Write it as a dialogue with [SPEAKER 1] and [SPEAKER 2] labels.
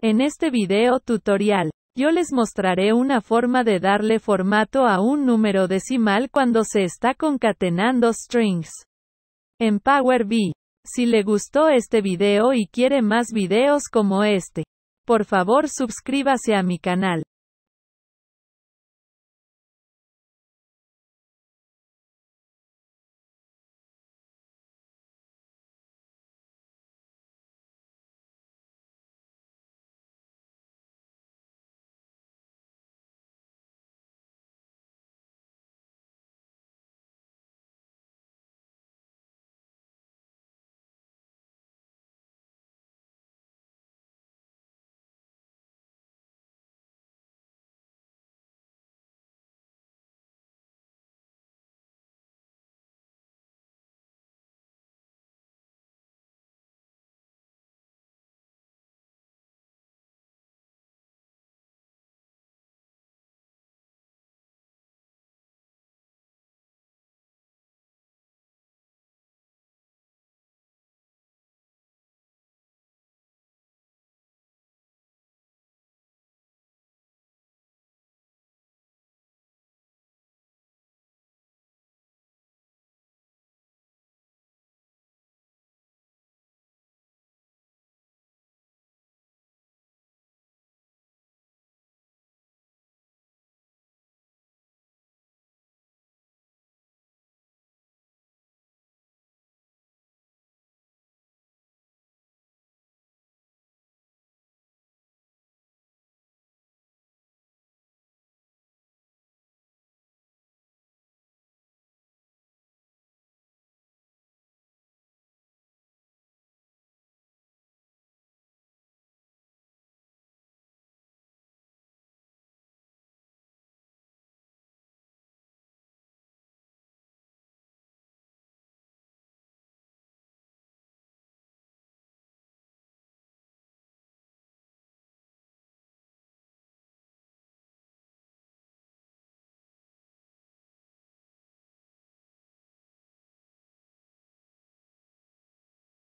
[SPEAKER 1] En este video tutorial, yo les mostraré una forma de darle formato a un número decimal cuando se está concatenando strings. En Power BI. Si le gustó este video y quiere más videos como este, por favor suscríbase a mi canal.